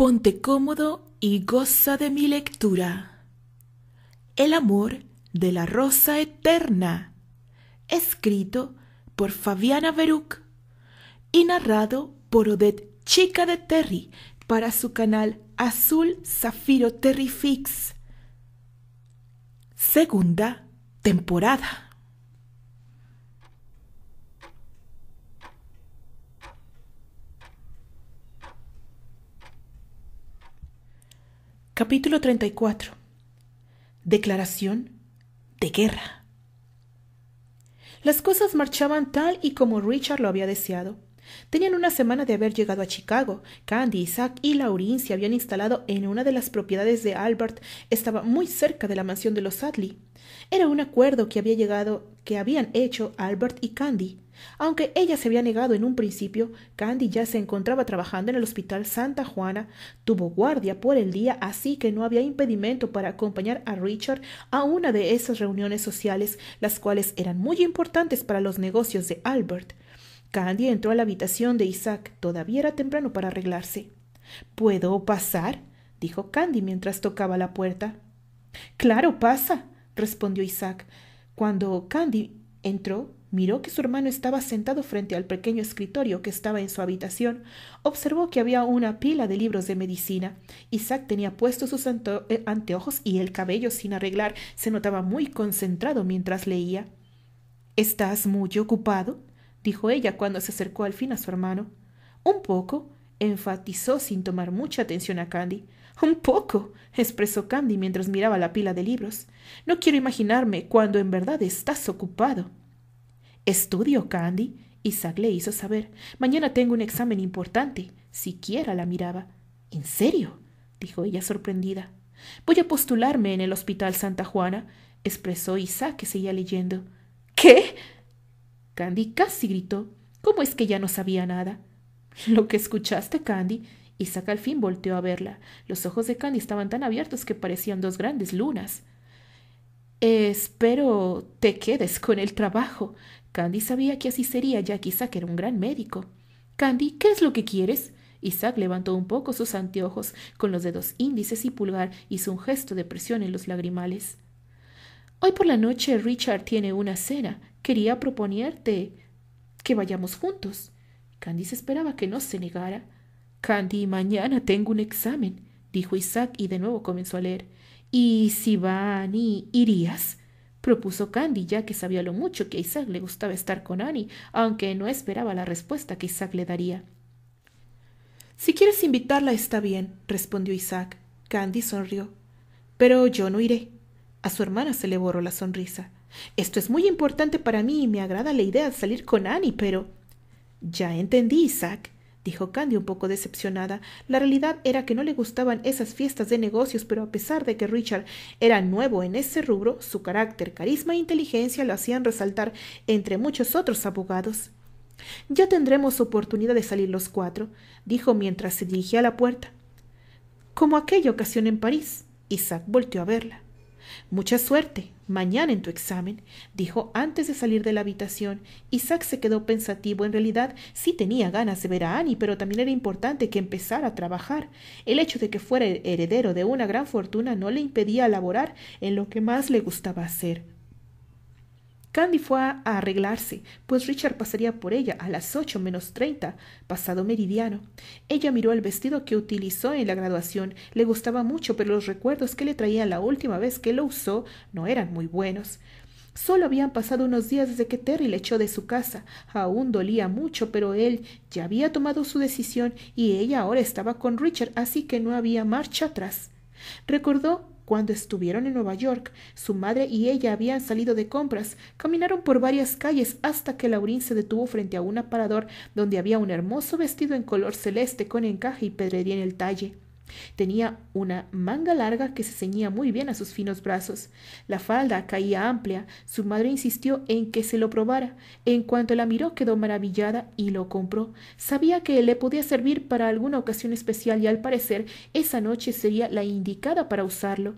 Ponte cómodo y goza de mi lectura. El amor de la rosa eterna. Escrito por Fabiana Beruc y narrado por Odette Chica de Terry para su canal Azul Zafiro Terry Fix. Segunda temporada. Capítulo 34. Declaración de guerra. Las cosas marchaban tal y como Richard lo había deseado. Tenían una semana de haber llegado a Chicago. Candy, Isaac y Laurin se habían instalado en una de las propiedades de Albert. Estaba muy cerca de la mansión de los Sadley. Era un acuerdo que había llegado, que habían hecho Albert y Candy. Aunque ella se había negado en un principio, Candy ya se encontraba trabajando en el Hospital Santa Juana, tuvo guardia por el día, así que no había impedimento para acompañar a Richard a una de esas reuniones sociales, las cuales eran muy importantes para los negocios de Albert. Candy entró a la habitación de Isaac, todavía era temprano para arreglarse. ¿Puedo pasar? dijo Candy mientras tocaba la puerta. Claro, pasa, respondió Isaac. Cuando Candy entró, Miró que su hermano estaba sentado frente al pequeño escritorio que estaba en su habitación. Observó que había una pila de libros de medicina. Isaac tenía puestos sus eh, anteojos y el cabello sin arreglar. Se notaba muy concentrado mientras leía. ¿Estás muy ocupado? dijo ella cuando se acercó al fin a su hermano. Un poco, enfatizó sin tomar mucha atención a Candy. Un poco, expresó Candy mientras miraba la pila de libros. No quiero imaginarme cuando en verdad estás ocupado. Estudio, Candy. Isaac le hizo saber. Mañana tengo un examen importante. Siquiera la miraba. ¿En serio? dijo ella sorprendida. Voy a postularme en el Hospital Santa Juana, expresó Isaac, que seguía leyendo. ¿Qué? Candy casi gritó. ¿Cómo es que ya no sabía nada? Lo que escuchaste, Candy. Isaac al fin volteó a verla. Los ojos de Candy estaban tan abiertos que parecían dos grandes lunas. Espero te quedes con el trabajo, Candy sabía que así sería, ya que Isaac era un gran médico. Candy, ¿qué es lo que quieres? Isaac levantó un poco sus anteojos, con los dedos índices y pulgar hizo un gesto de presión en los lagrimales. Hoy por la noche Richard tiene una cena. Quería proponerte que vayamos juntos. Candy esperaba que no se negara. Candy, mañana tengo un examen, dijo Isaac y de nuevo comenzó a leer. ¿Y si van y irías? Propuso Candy, ya que sabía lo mucho que a Isaac le gustaba estar con Annie, aunque no esperaba la respuesta que Isaac le daría. Si quieres invitarla está bien, respondió Isaac. Candy sonrió. Pero yo no iré. A su hermana se le borró la sonrisa. Esto es muy importante para mí y me agrada la idea de salir con Annie, pero... Ya entendí, Isaac dijo Candy un poco decepcionada. La realidad era que no le gustaban esas fiestas de negocios, pero a pesar de que Richard era nuevo en ese rubro, su carácter, carisma e inteligencia lo hacían resaltar entre muchos otros abogados. Ya tendremos oportunidad de salir los cuatro, dijo mientras se dirigía a la puerta. Como aquella ocasión en París. Isaac volteó a verla. Mucha suerte, mañana en tu examen, dijo antes de salir de la habitación. Isaac se quedó pensativo. En realidad, sí tenía ganas de ver a Annie, pero también era importante que empezara a trabajar. El hecho de que fuera heredero de una gran fortuna no le impedía laborar en lo que más le gustaba hacer. Candy fue a arreglarse, pues Richard pasaría por ella a las ocho menos treinta, pasado meridiano. Ella miró el vestido que utilizó en la graduación, le gustaba mucho, pero los recuerdos que le traía la última vez que lo usó no eran muy buenos. Solo habían pasado unos días desde que Terry le echó de su casa. Aún dolía mucho, pero él ya había tomado su decisión y ella ahora estaba con Richard, así que no había marcha atrás. Recordó cuando estuvieron en Nueva York, su madre y ella habían salido de compras, caminaron por varias calles hasta que Laurín se detuvo frente a un aparador donde había un hermoso vestido en color celeste con encaje y pedrería en el talle. Tenía una manga larga que se ceñía muy bien a sus finos brazos. La falda caía amplia. Su madre insistió en que se lo probara. En cuanto la miró quedó maravillada y lo compró. Sabía que le podía servir para alguna ocasión especial y al parecer esa noche sería la indicada para usarlo.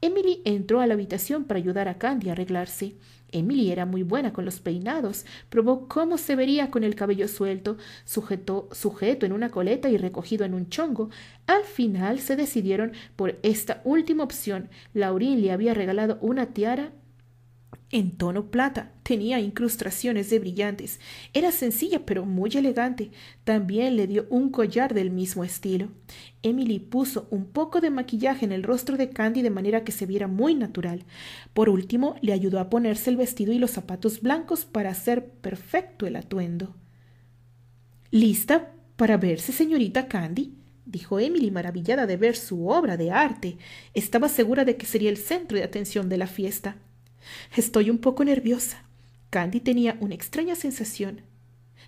Emily entró a la habitación para ayudar a Candy a arreglarse. Emily era muy buena con los peinados, probó cómo se vería con el cabello suelto, sujeto, sujeto en una coleta y recogido en un chongo. Al final se decidieron por esta última opción. Laurín le había regalado una tiara en tono plata, tenía incrustaciones de brillantes, era sencilla pero muy elegante, también le dio un collar del mismo estilo. Emily puso un poco de maquillaje en el rostro de Candy de manera que se viera muy natural. Por último, le ayudó a ponerse el vestido y los zapatos blancos para hacer perfecto el atuendo. ¿Lista para verse, señorita Candy? dijo Emily maravillada de ver su obra de arte. Estaba segura de que sería el centro de atención de la fiesta. Estoy un poco nerviosa. Candy tenía una extraña sensación.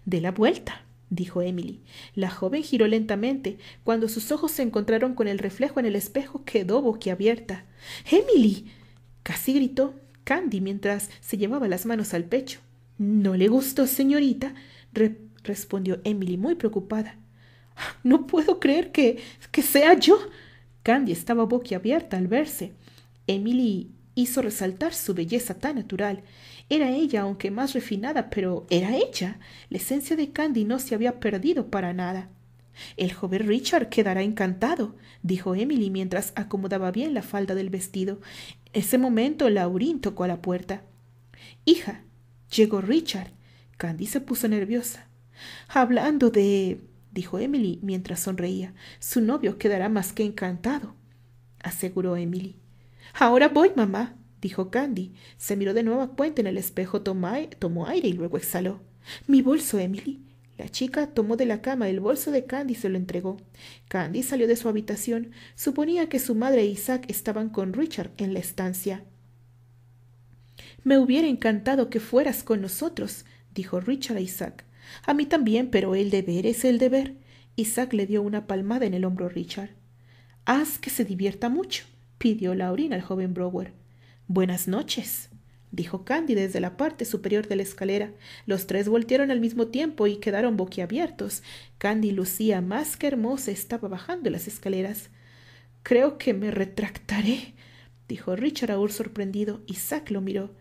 De la vuelta, dijo Emily. La joven giró lentamente. Cuando sus ojos se encontraron con el reflejo en el espejo, quedó boquiabierta. ¡Emily! casi gritó Candy mientras se llevaba las manos al pecho. No le gustó, señorita, respondió Emily muy preocupada. No puedo creer que. que sea yo. Candy estaba boquiabierta al verse. Emily hizo resaltar su belleza tan natural. Era ella, aunque más refinada, pero era ella. La esencia de Candy no se había perdido para nada. El joven Richard quedará encantado, dijo Emily mientras acomodaba bien la falda del vestido. Ese momento Laurín tocó a la puerta. Hija, llegó Richard. Candy se puso nerviosa. Hablando de... dijo Emily mientras sonreía. Su novio quedará más que encantado, aseguró Emily. Ahora voy, mamá, dijo Candy. Se miró de nuevo a cuenta en el espejo, tomó aire y luego exhaló. Mi bolso, Emily. La chica tomó de la cama el bolso de Candy y se lo entregó. Candy salió de su habitación. Suponía que su madre e Isaac estaban con Richard en la estancia. Me hubiera encantado que fueras con nosotros, dijo Richard a Isaac. A mí también, pero el deber es el deber. Isaac le dio una palmada en el hombro a Richard. Haz que se divierta mucho pidió Laurina al joven Brower. Buenas noches, dijo Candy desde la parte superior de la escalera. Los tres voltearon al mismo tiempo y quedaron boquiabiertos. Candy lucía más que hermosa estaba bajando las escaleras. Creo que me retractaré, dijo Richard Aur sorprendido. Isaac lo miró.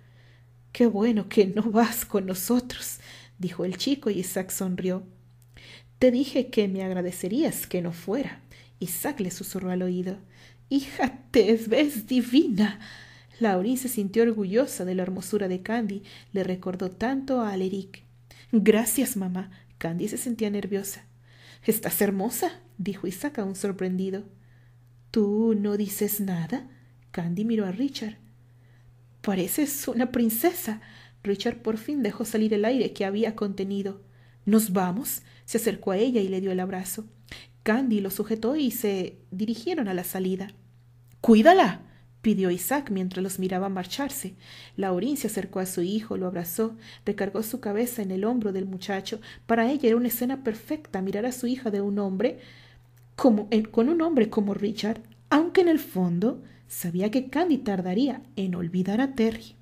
Qué bueno que no vas con nosotros, dijo el chico y Isaac sonrió. Te dije que me agradecerías que no fuera. Isaac le susurró al oído. Hija, te ves divina. Laurín se sintió orgullosa de la hermosura de Candy, le recordó tanto a Aleric. Gracias, mamá. Candy se sentía nerviosa. Estás hermosa, dijo Isaac aún sorprendido. ¿Tú no dices nada? Candy miró a Richard. Pareces una princesa. Richard por fin dejó salir el aire que había contenido. ¿Nos vamos? Se acercó a ella y le dio el abrazo. Candy lo sujetó y se dirigieron a la salida. Cuídala, pidió Isaac mientras los miraba marcharse. Laurín se acercó a su hijo, lo abrazó, recargó su cabeza en el hombro del muchacho. Para ella era una escena perfecta mirar a su hija de un hombre como, con un hombre como Richard, aunque en el fondo sabía que Candy tardaría en olvidar a Terry.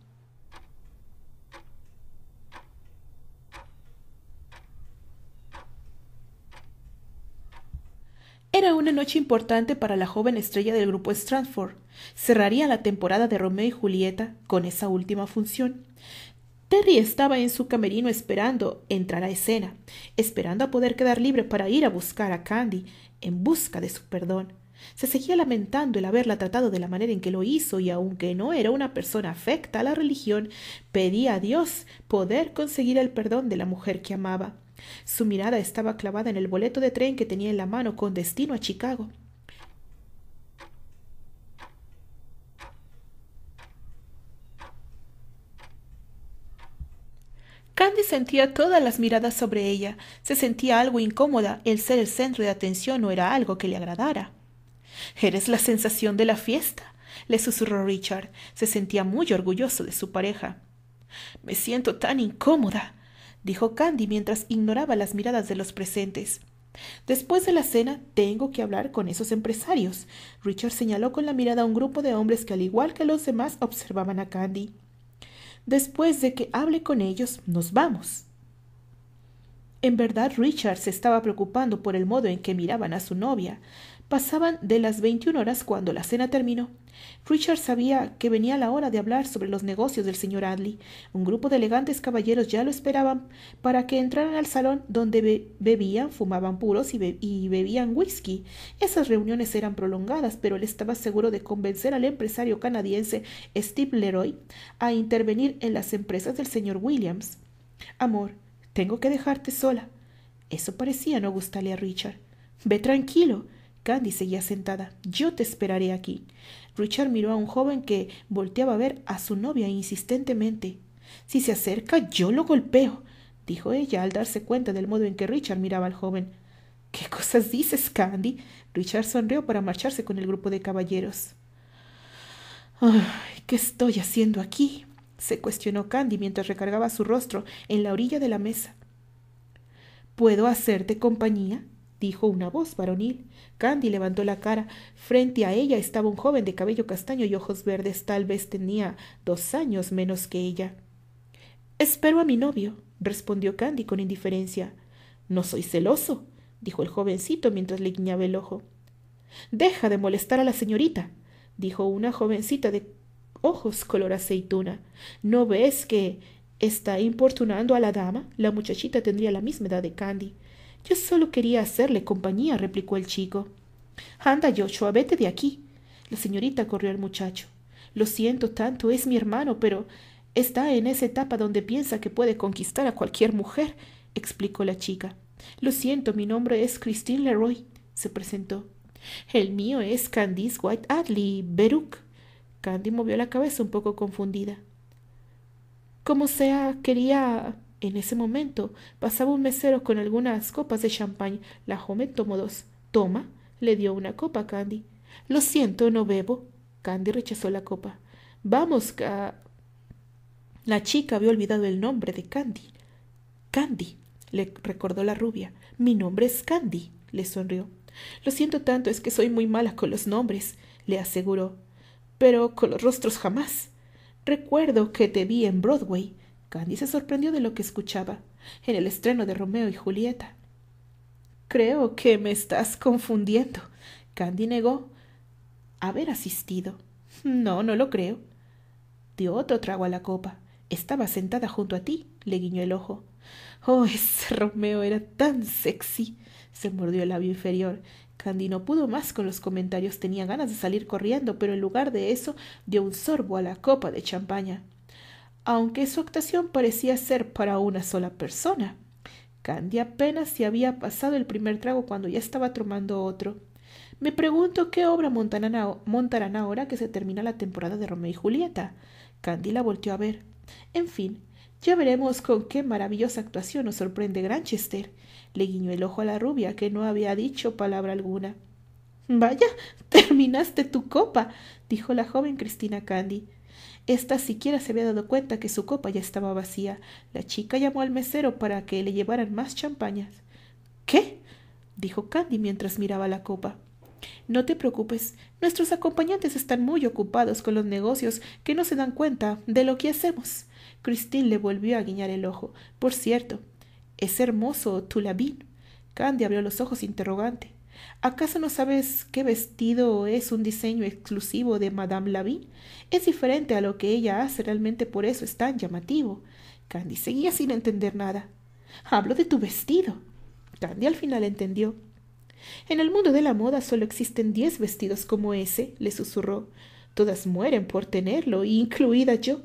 Era una noche importante para la joven estrella del grupo Stratford. Cerraría la temporada de Romeo y Julieta con esa última función. Terry estaba en su camerino esperando entrar a escena, esperando a poder quedar libre para ir a buscar a Candy en busca de su perdón. Se seguía lamentando el haberla tratado de la manera en que lo hizo y aunque no era una persona afecta a la religión, pedía a Dios poder conseguir el perdón de la mujer que amaba. Su mirada estaba clavada en el boleto de tren que tenía en la mano con destino a Chicago. Candy sentía todas las miradas sobre ella. Se sentía algo incómoda. El ser el centro de atención no era algo que le agradara. Eres la sensación de la fiesta, le susurró Richard. Se sentía muy orgulloso de su pareja. Me siento tan incómoda, dijo Candy mientras ignoraba las miradas de los presentes. Después de la cena tengo que hablar con esos empresarios. Richard señaló con la mirada a un grupo de hombres que al igual que los demás observaban a Candy. Después de que hable con ellos, nos vamos. En verdad, Richard se estaba preocupando por el modo en que miraban a su novia. Pasaban de las 21 horas cuando la cena terminó. Richard sabía que venía la hora de hablar sobre los negocios del señor Adley. Un grupo de elegantes caballeros ya lo esperaban para que entraran al salón donde bebían, fumaban puros y, y bebían whisky. Esas reuniones eran prolongadas, pero él estaba seguro de convencer al empresario canadiense Steve Leroy a intervenir en las empresas del señor Williams. Amor, tengo que dejarte sola. Eso parecía no gustarle a Richard. Ve tranquilo, Candy seguía sentada. Yo te esperaré aquí. Richard miró a un joven que volteaba a ver a su novia insistentemente. Si se acerca, yo lo golpeo, dijo ella al darse cuenta del modo en que Richard miraba al joven. ¿Qué cosas dices, Candy? Richard sonrió para marcharse con el grupo de caballeros. Ay, ¿Qué estoy haciendo aquí? se cuestionó Candy mientras recargaba su rostro en la orilla de la mesa. ¿Puedo hacerte compañía? dijo una voz varonil. Candy levantó la cara. Frente a ella estaba un joven de cabello castaño y ojos verdes. Tal vez tenía dos años menos que ella. Espero a mi novio, respondió Candy con indiferencia. No soy celoso, dijo el jovencito mientras le guiñaba el ojo. Deja de molestar a la señorita, dijo una jovencita de ojos color aceituna. ¿No ves que está importunando a la dama? La muchachita tendría la misma edad de Candy. Yo solo quería hacerle compañía, replicó el chico. Anda, Joshua, vete de aquí. La señorita corrió al muchacho. Lo siento tanto, es mi hermano, pero está en esa etapa donde piensa que puede conquistar a cualquier mujer, explicó la chica. Lo siento, mi nombre es Christine Leroy, se presentó. El mío es Candice White Adley, Beruk. Candy movió la cabeza un poco confundida. Como sea, quería en ese momento pasaba un mesero con algunas copas de champán. La joven tomó dos. Toma, le dio una copa a Candy. Lo siento, no bebo. Candy rechazó la copa. Vamos, ca. La chica había olvidado el nombre de Candy. Candy, le recordó la rubia. Mi nombre es Candy, le sonrió. Lo siento tanto, es que soy muy mala con los nombres, le aseguró. Pero con los rostros jamás. Recuerdo que te vi en Broadway. Candy se sorprendió de lo que escuchaba en el estreno de Romeo y Julieta. Creo que me estás confundiendo. Candy negó haber asistido. No, no lo creo. Dio otro trago a la copa. Estaba sentada junto a ti, le guiñó el ojo. Oh, ese Romeo era tan sexy. Se mordió el labio inferior. Candy no pudo más con los comentarios, tenía ganas de salir corriendo, pero en lugar de eso dio un sorbo a la copa de champaña aunque su actuación parecía ser para una sola persona. Candy apenas se había pasado el primer trago cuando ya estaba tomando otro. Me pregunto qué obra montarán ahora que se termina la temporada de Romeo y Julieta. Candy la volteó a ver. En fin, ya veremos con qué maravillosa actuación nos sorprende Granchester. Le guiñó el ojo a la rubia, que no había dicho palabra alguna. Vaya, terminaste tu copa, dijo la joven Cristina Candy. Esta siquiera se había dado cuenta que su copa ya estaba vacía. La chica llamó al mesero para que le llevaran más champañas. ¿Qué? dijo Candy mientras miraba la copa. No te preocupes, nuestros acompañantes están muy ocupados con los negocios que no se dan cuenta de lo que hacemos. Christine le volvió a guiñar el ojo. Por cierto, es hermoso tu labín. Candy abrió los ojos interrogante. ¿Acaso no sabes qué vestido es un diseño exclusivo de Madame lavin Es diferente a lo que ella hace, realmente por eso es tan llamativo. Candy seguía sin entender nada. Hablo de tu vestido. Candy al final entendió. En el mundo de la moda solo existen diez vestidos como ese, le susurró. Todas mueren por tenerlo, incluida yo.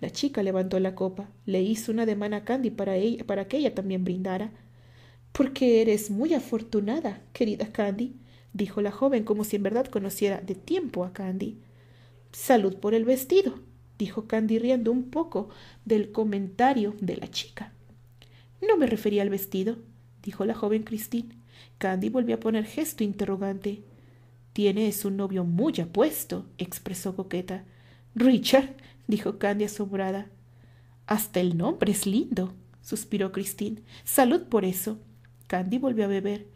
La chica levantó la copa, le hizo una demana a Candy para, ella, para que ella también brindara. Porque eres muy afortunada, querida Candy, dijo la joven como si en verdad conociera de tiempo a Candy. Salud por el vestido, dijo Candy riendo un poco del comentario de la chica. No me refería al vestido, dijo la joven Christine. Candy volvió a poner gesto interrogante. Tienes un novio muy apuesto, expresó coqueta. Richard, dijo Candy asombrada. Hasta el nombre es lindo, suspiró Christine. Salud por eso. Candy volvió a beber.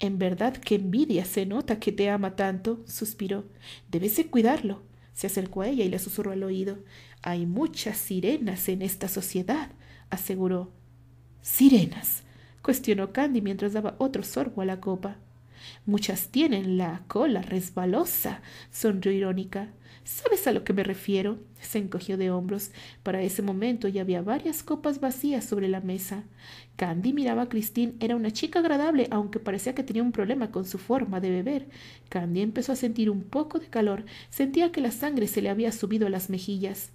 En verdad que envidia se nota que te ama tanto, suspiró. Debes cuidarlo. Se acercó a ella y le susurró al oído. Hay muchas sirenas en esta sociedad, aseguró. Sirenas, cuestionó Candy mientras daba otro sorbo a la copa. Muchas tienen la cola resbalosa, sonrió irónica. ¿Sabes a lo que me refiero? Se encogió de hombros. Para ese momento ya había varias copas vacías sobre la mesa. Candy miraba a Christine. Era una chica agradable, aunque parecía que tenía un problema con su forma de beber. Candy empezó a sentir un poco de calor. Sentía que la sangre se le había subido a las mejillas.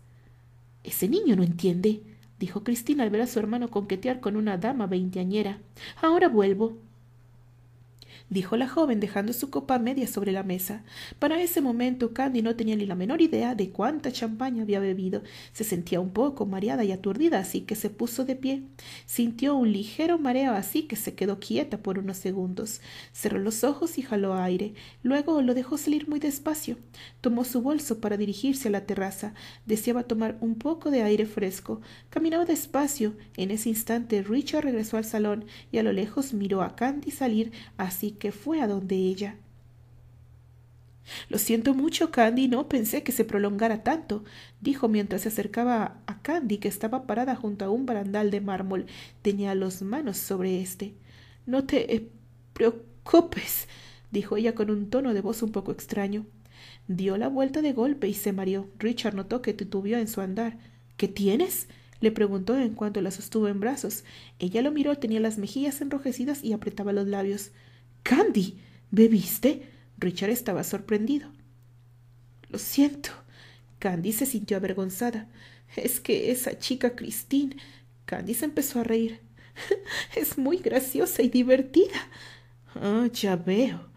Ese niño no entiende, dijo Christine al ver a su hermano conquetear con una dama veinteañera. Ahora vuelvo dijo la joven dejando su copa media sobre la mesa. Para ese momento Candy no tenía ni la menor idea de cuánta champaña había bebido. Se sentía un poco mareada y aturdida, así que se puso de pie. Sintió un ligero mareo, así que se quedó quieta por unos segundos. Cerró los ojos y jaló aire. Luego lo dejó salir muy despacio. Tomó su bolso para dirigirse a la terraza. Deseaba tomar un poco de aire fresco. Caminaba despacio. En ese instante Richard regresó al salón y a lo lejos miró a Candy salir, así que fue a donde ella. Lo siento mucho, Candy, no pensé que se prolongara tanto, dijo mientras se acercaba a Candy, que estaba parada junto a un barandal de mármol. Tenía las manos sobre éste. No te eh, preocupes, dijo ella con un tono de voz un poco extraño. Dio la vuelta de golpe y se mareó. Richard notó que titubió en su andar. ¿Qué tienes? le preguntó en cuanto la sostuvo en brazos. Ella lo miró, tenía las mejillas enrojecidas y apretaba los labios. Candy, ¿bebiste? Richard estaba sorprendido. Lo siento. Candy se sintió avergonzada. Es que esa chica Christine. Candy se empezó a reír. es muy graciosa y divertida. Ah, ya veo.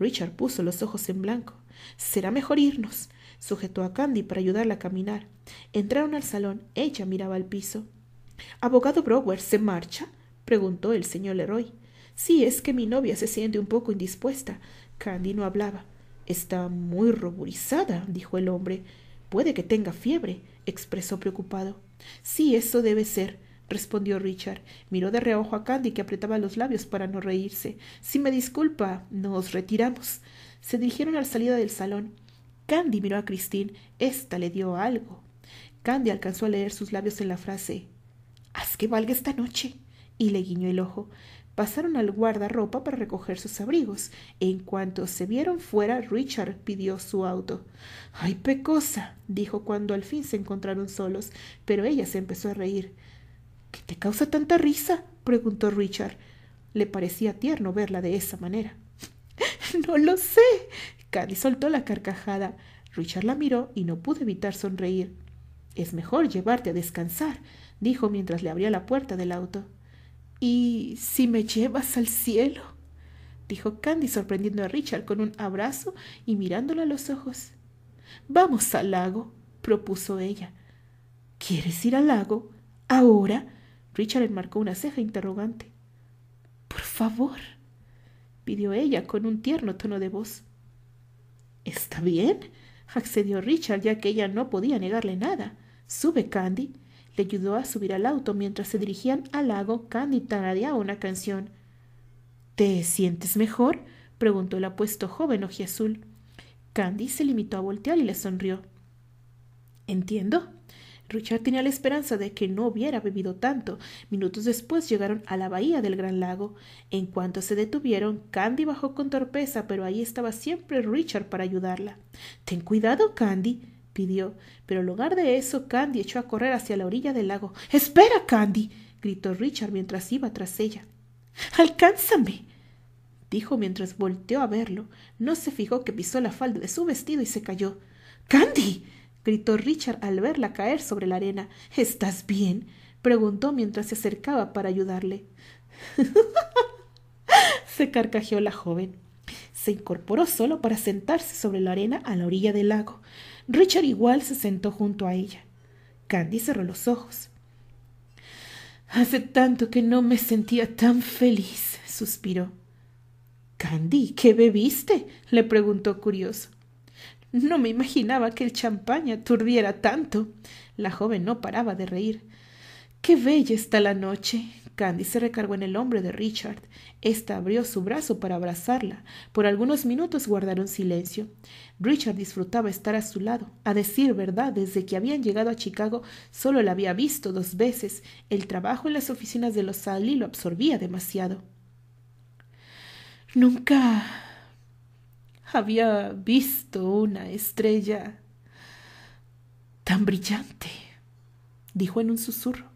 Richard puso los ojos en blanco. Será mejor irnos. Sujetó a Candy para ayudarla a caminar. Entraron al salón. Ella miraba al piso. ¿Abogado Brower se marcha? preguntó el señor Leroy. Sí, es que mi novia se siente un poco indispuesta. Candy no hablaba. Está muy ruborizada, dijo el hombre. Puede que tenga fiebre, expresó preocupado. Sí, eso debe ser, respondió Richard. Miró de reojo a Candy que apretaba los labios para no reírse. Si me disculpa, nos retiramos. Se dirigieron a la salida del salón. Candy miró a Christine. Esta le dio algo. Candy alcanzó a leer sus labios en la frase Haz que valga esta noche. y le guiñó el ojo pasaron al guardarropa para recoger sus abrigos. En cuanto se vieron fuera, Richard pidió su auto. ¡Ay, pecosa! dijo cuando al fin se encontraron solos, pero ella se empezó a reír. ¿Qué te causa tanta risa? preguntó Richard. Le parecía tierno verla de esa manera. No lo sé. Candy soltó la carcajada. Richard la miró y no pudo evitar sonreír. Es mejor llevarte a descansar, dijo mientras le abría la puerta del auto. ¿Y si me llevas al cielo? dijo Candy sorprendiendo a Richard con un abrazo y mirándolo a los ojos. Vamos al lago, propuso ella. ¿Quieres ir al lago? ¿Ahora? Richard enmarcó una ceja interrogante. Por favor, pidió ella con un tierno tono de voz. Está bien, accedió Richard, ya que ella no podía negarle nada. Sube, Candy le ayudó a subir al auto mientras se dirigían al lago Candy taradeaba una canción. ¿Te sientes mejor? preguntó el apuesto joven ojiazul. Candy se limitó a voltear y le sonrió. Entiendo. Richard tenía la esperanza de que no hubiera bebido tanto. Minutos después llegaron a la bahía del Gran Lago. En cuanto se detuvieron, Candy bajó con torpeza, pero ahí estaba siempre Richard para ayudarla. Ten cuidado, Candy, pidió, pero en lugar de eso, Candy echó a correr hacia la orilla del lago. ¡Espera, Candy! gritó Richard mientras iba tras ella. ¡Alcánzame! dijo mientras volteó a verlo. No se fijó que pisó la falda de su vestido y se cayó. ¡Candy! gritó Richard al verla caer sobre la arena. ¿Estás bien? preguntó mientras se acercaba para ayudarle. se carcajeó la joven. Se incorporó solo para sentarse sobre la arena a la orilla del lago. Richard igual se sentó junto a ella. Candy cerró los ojos. Hace tanto que no me sentía tan feliz, suspiró. Candy, ¿qué bebiste? le preguntó curioso. No me imaginaba que el champaña aturdiera tanto. La joven no paraba de reír. Qué bella está la noche, Candy se recargó en el hombre de Richard. Esta abrió su brazo para abrazarla. Por algunos minutos guardaron silencio. Richard disfrutaba estar a su lado. A decir verdad, desde que habían llegado a Chicago solo la había visto dos veces. El trabajo en las oficinas de los Sally lo absorbía demasiado. Nunca había visto una estrella tan brillante, dijo en un susurro.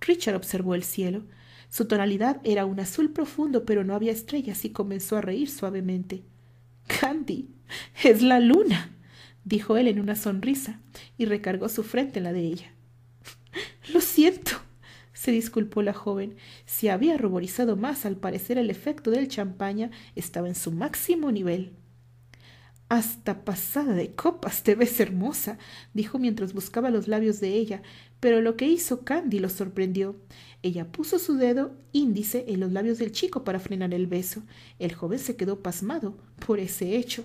Richard observó el cielo. Su tonalidad era un azul profundo, pero no había estrellas y comenzó a reír suavemente. Candy, es la luna, dijo él en una sonrisa y recargó su frente en la de ella. Lo siento, se disculpó la joven. Si había ruborizado más, al parecer el efecto del champaña estaba en su máximo nivel. Hasta pasada de copas te ves hermosa, dijo mientras buscaba los labios de ella, pero lo que hizo Candy lo sorprendió. Ella puso su dedo índice en los labios del chico para frenar el beso. El joven se quedó pasmado por ese hecho.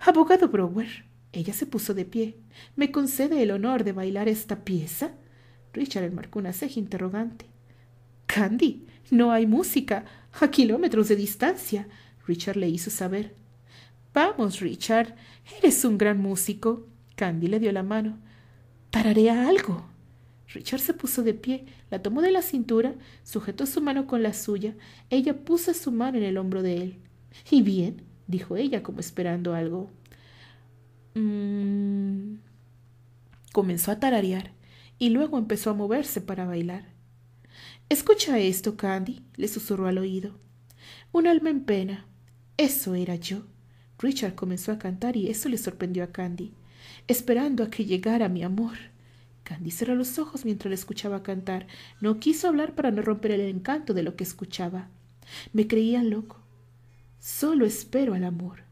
Abogado Brower, ella se puso de pie. ¿Me concede el honor de bailar esta pieza? Richard le marcó una ceja interrogante. Candy, no hay música. A kilómetros de distancia. Richard le hizo saber. Vamos, Richard, eres un gran músico. Candy le dio la mano. a algo. Richard se puso de pie, la tomó de la cintura, sujetó su mano con la suya, ella puso su mano en el hombro de él. ¿Y bien? dijo ella como esperando algo. Mm. Comenzó a tararear y luego empezó a moverse para bailar. Escucha esto, Candy, le susurró al oído. Un alma en pena. Eso era yo. Richard comenzó a cantar y eso le sorprendió a Candy, esperando a que llegara mi amor. Candy cerró los ojos mientras le escuchaba cantar. No quiso hablar para no romper el encanto de lo que escuchaba. Me creía loco. Solo espero al amor.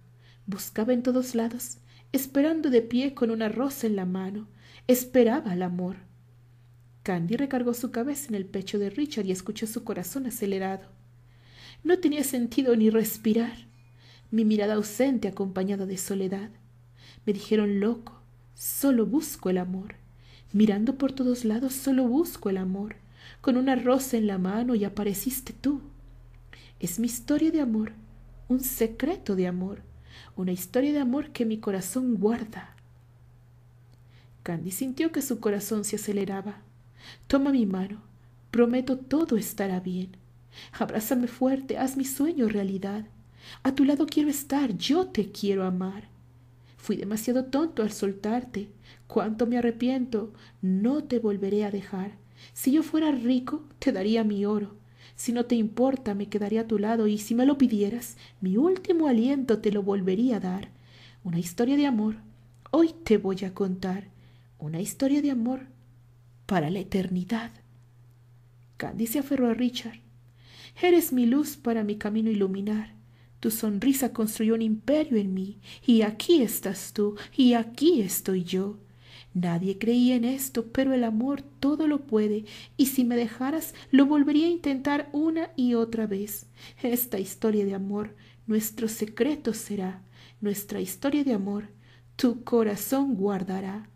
Buscaba en todos lados, esperando de pie con una rosa en la mano. Esperaba al amor. Candy recargó su cabeza en el pecho de Richard y escuchó su corazón acelerado. No tenía sentido ni respirar mi mirada ausente acompañada de soledad. Me dijeron loco, solo busco el amor. Mirando por todos lados, solo busco el amor. Con una rosa en la mano y apareciste tú. Es mi historia de amor, un secreto de amor, una historia de amor que mi corazón guarda. Candy sintió que su corazón se aceleraba. Toma mi mano, prometo todo estará bien. Abrázame fuerte, haz mi sueño realidad. A tu lado quiero estar, yo te quiero amar. Fui demasiado tonto al soltarte. Cuánto me arrepiento. No te volveré a dejar. Si yo fuera rico, te daría mi oro. Si no te importa, me quedaría a tu lado y si me lo pidieras, mi último aliento te lo volvería a dar. Una historia de amor. Hoy te voy a contar. Una historia de amor para la eternidad. Candice aferró a Richard. Eres mi luz para mi camino iluminar. Tu sonrisa construyó un imperio en mí, y aquí estás tú, y aquí estoy yo. Nadie creía en esto, pero el amor todo lo puede, y si me dejaras, lo volvería a intentar una y otra vez. Esta historia de amor, nuestro secreto será, nuestra historia de amor, tu corazón guardará.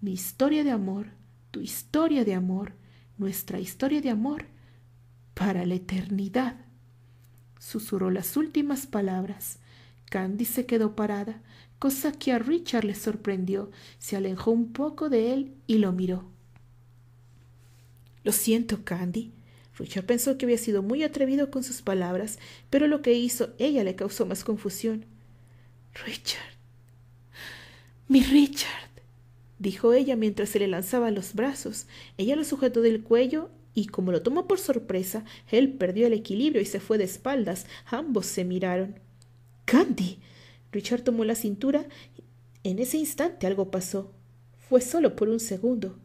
Mi historia de amor, tu historia de amor, nuestra historia de amor, para la eternidad. Susurró las últimas palabras. Candy se quedó parada, cosa que a Richard le sorprendió. Se alejó un poco de él y lo miró. Lo siento, Candy. Richard pensó que había sido muy atrevido con sus palabras, pero lo que hizo ella le causó más confusión. Richard. Mi Richard. dijo ella mientras se le lanzaba los brazos. Ella lo sujetó del cuello y como lo tomó por sorpresa, él perdió el equilibrio y se fue de espaldas. Ambos se miraron. Candy. Richard tomó la cintura. En ese instante algo pasó. Fue solo por un segundo.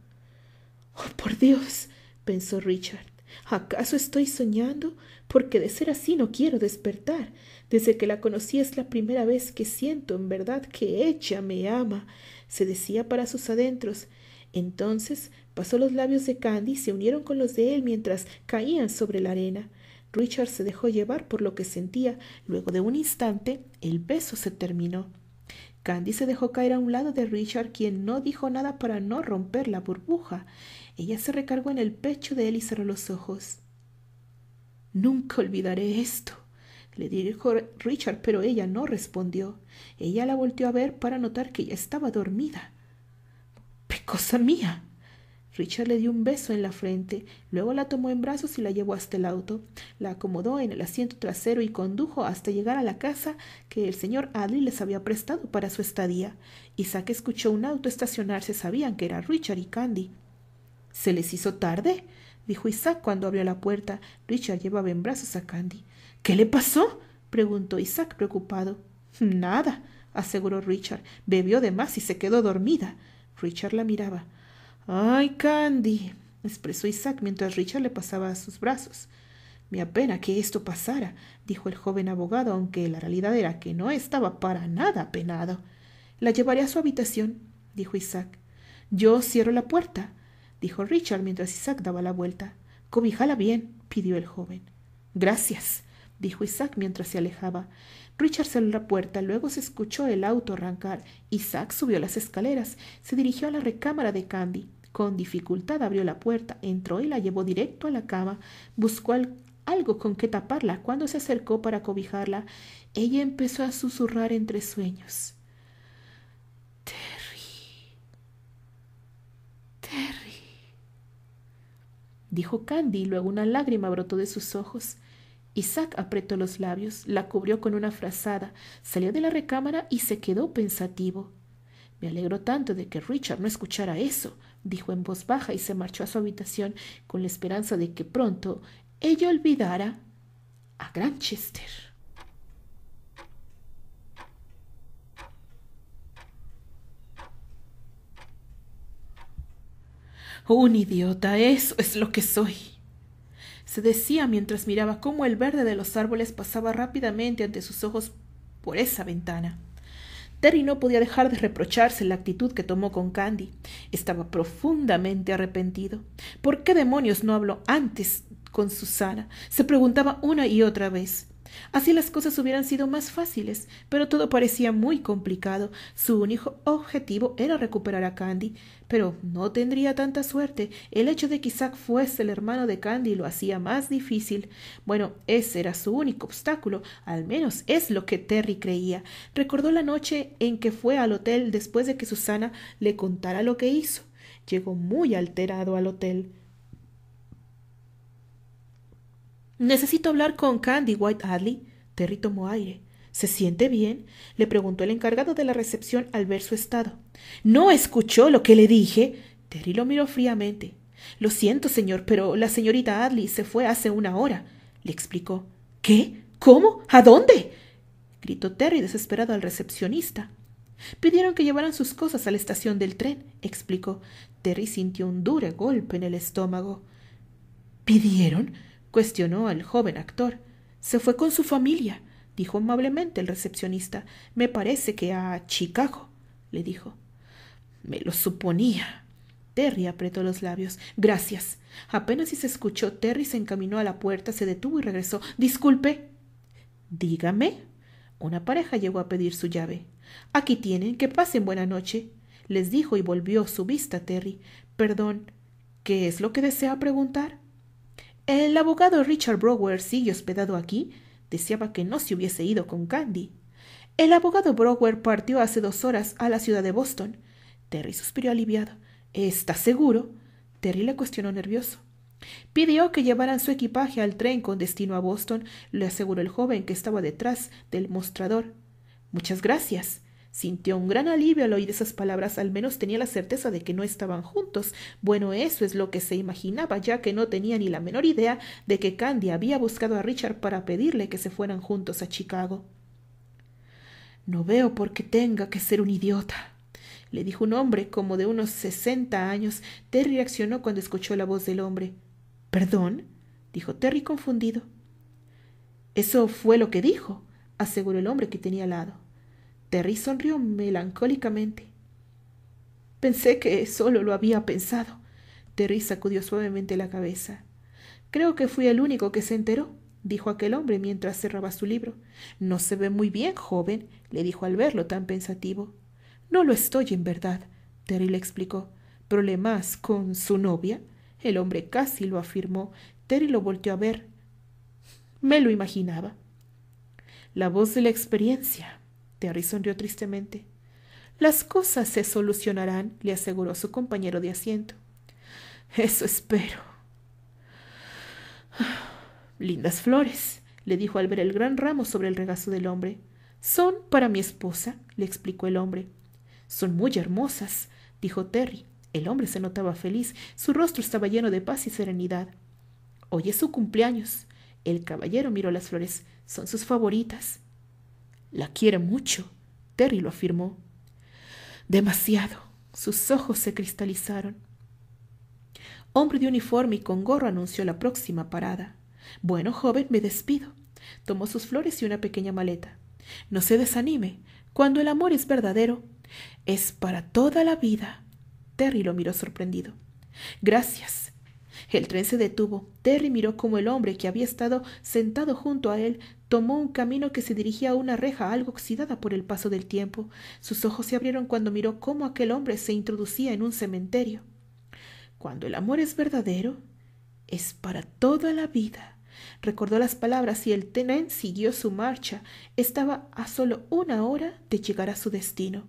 Oh, por Dios, pensó Richard. ¿Acaso estoy soñando? Porque de ser así no quiero despertar. Desde que la conocí es la primera vez que siento en verdad que ella me ama, se decía para sus adentros. Entonces Pasó los labios de Candy y se unieron con los de él mientras caían sobre la arena. Richard se dejó llevar por lo que sentía. Luego de un instante, el beso se terminó. Candy se dejó caer a un lado de Richard, quien no dijo nada para no romper la burbuja. Ella se recargó en el pecho de él y cerró los ojos. Nunca olvidaré esto, le dijo Richard, pero ella no respondió. Ella la volteó a ver para notar que ya estaba dormida. cosa mía! Richard le dio un beso en la frente, luego la tomó en brazos y la llevó hasta el auto, la acomodó en el asiento trasero y condujo hasta llegar a la casa que el señor Adley les había prestado para su estadía. Isaac escuchó un auto estacionarse, sabían que era Richard y Candy. ¿Se les hizo tarde? dijo Isaac cuando abrió la puerta. Richard llevaba en brazos a Candy. ¿Qué le pasó? preguntó Isaac preocupado. Nada, aseguró Richard. Bebió de más y se quedó dormida. Richard la miraba. Ay, Candy, expresó Isaac mientras Richard le pasaba a sus brazos. Me apena que esto pasara, dijo el joven abogado, aunque la realidad era que no estaba para nada apenado. La llevaré a su habitación, dijo Isaac. Yo cierro la puerta, dijo Richard mientras Isaac daba la vuelta. Cobijala bien, pidió el joven. Gracias, dijo Isaac mientras se alejaba. Richard cerró la puerta, luego se escuchó el auto arrancar. Isaac subió las escaleras, se dirigió a la recámara de Candy. Con dificultad abrió la puerta, entró y la llevó directo a la cama, buscó algo con que taparla. Cuando se acercó para cobijarla, ella empezó a susurrar entre sueños. Terry. Terry. Dijo Candy, y luego una lágrima brotó de sus ojos. Isaac apretó los labios, la cubrió con una frazada, salió de la recámara y se quedó pensativo. Me alegro tanto de que Richard no escuchara eso dijo en voz baja y se marchó a su habitación con la esperanza de que pronto ella olvidara a Granchester. Un idiota, eso es lo que soy. Se decía mientras miraba cómo el verde de los árboles pasaba rápidamente ante sus ojos por esa ventana. Terry no podía dejar de reprocharse la actitud que tomó con Candy. Estaba profundamente arrepentido. ¿Por qué demonios no habló antes con Susana? Se preguntaba una y otra vez. Así las cosas hubieran sido más fáciles, pero todo parecía muy complicado. Su único objetivo era recuperar a Candy, pero no tendría tanta suerte. El hecho de que Isaac fuese el hermano de Candy lo hacía más difícil. Bueno, ese era su único obstáculo, al menos es lo que Terry creía. Recordó la noche en que fue al hotel después de que Susana le contara lo que hizo. Llegó muy alterado al hotel. Necesito hablar con Candy White Adley. Terry tomó aire. ¿Se siente bien? le preguntó el encargado de la recepción al ver su estado. ¿No escuchó lo que le dije? Terry lo miró fríamente. Lo siento, señor, pero la señorita Adley se fue hace una hora, le explicó. ¿Qué? ¿Cómo? ¿A dónde? gritó Terry desesperado al recepcionista. Pidieron que llevaran sus cosas a la estación del tren, explicó. Terry sintió un duro golpe en el estómago. ¿Pidieron? Cuestionó al joven actor. Se fue con su familia, dijo amablemente el recepcionista. Me parece que a Chicago, le dijo. Me lo suponía. Terry apretó los labios. Gracias. Apenas si se escuchó, Terry se encaminó a la puerta, se detuvo y regresó. Disculpe. Dígame. Una pareja llegó a pedir su llave. Aquí tienen, que pasen buena noche. Les dijo y volvió su vista Terry. Perdón, ¿qué es lo que desea preguntar? El abogado Richard Brower sigue hospedado aquí. Deseaba que no se hubiese ido con Candy. El abogado Brower partió hace dos horas a la ciudad de Boston. Terry suspiró aliviado. estás seguro? Terry le cuestionó nervioso. Pidió que llevaran su equipaje al tren con destino a Boston, le aseguró el joven que estaba detrás del mostrador. Muchas gracias. Sintió un gran alivio al oír esas palabras, al menos tenía la certeza de que no estaban juntos. Bueno, eso es lo que se imaginaba, ya que no tenía ni la menor idea de que Candy había buscado a Richard para pedirle que se fueran juntos a Chicago. No veo por qué tenga que ser un idiota, le dijo un hombre como de unos sesenta años. Terry reaccionó cuando escuchó la voz del hombre. ¿Perdón? dijo Terry confundido. Eso fue lo que dijo, aseguró el hombre que tenía al lado. Terry sonrió melancólicamente. Pensé que solo lo había pensado. Terry sacudió suavemente la cabeza. Creo que fui el único que se enteró, dijo aquel hombre mientras cerraba su libro. No se ve muy bien, joven, le dijo al verlo tan pensativo. No lo estoy, en verdad, Terry le explicó. ¿Problemas con su novia? El hombre casi lo afirmó. Terry lo volteó a ver. Me lo imaginaba. La voz de la experiencia, Terry sonrió tristemente. Las cosas se solucionarán, le aseguró su compañero de asiento. Eso espero. Lindas flores, le dijo al ver el gran ramo sobre el regazo del hombre. Son para mi esposa, le explicó el hombre. Son muy hermosas, dijo Terry. El hombre se notaba feliz, su rostro estaba lleno de paz y serenidad. Hoy es su cumpleaños. El caballero miró las flores. Son sus favoritas. La quiere mucho, Terry lo afirmó. Demasiado. Sus ojos se cristalizaron. Hombre de uniforme y con gorro anunció la próxima parada. Bueno, joven, me despido. Tomó sus flores y una pequeña maleta. No se desanime. Cuando el amor es verdadero, es para toda la vida. Terry lo miró sorprendido. Gracias. El tren se detuvo. Terry miró cómo el hombre que había estado sentado junto a él tomó un camino que se dirigía a una reja algo oxidada por el paso del tiempo. Sus ojos se abrieron cuando miró cómo aquel hombre se introducía en un cementerio. Cuando el amor es verdadero, es para toda la vida. Recordó las palabras y el tren siguió su marcha. Estaba a solo una hora de llegar a su destino.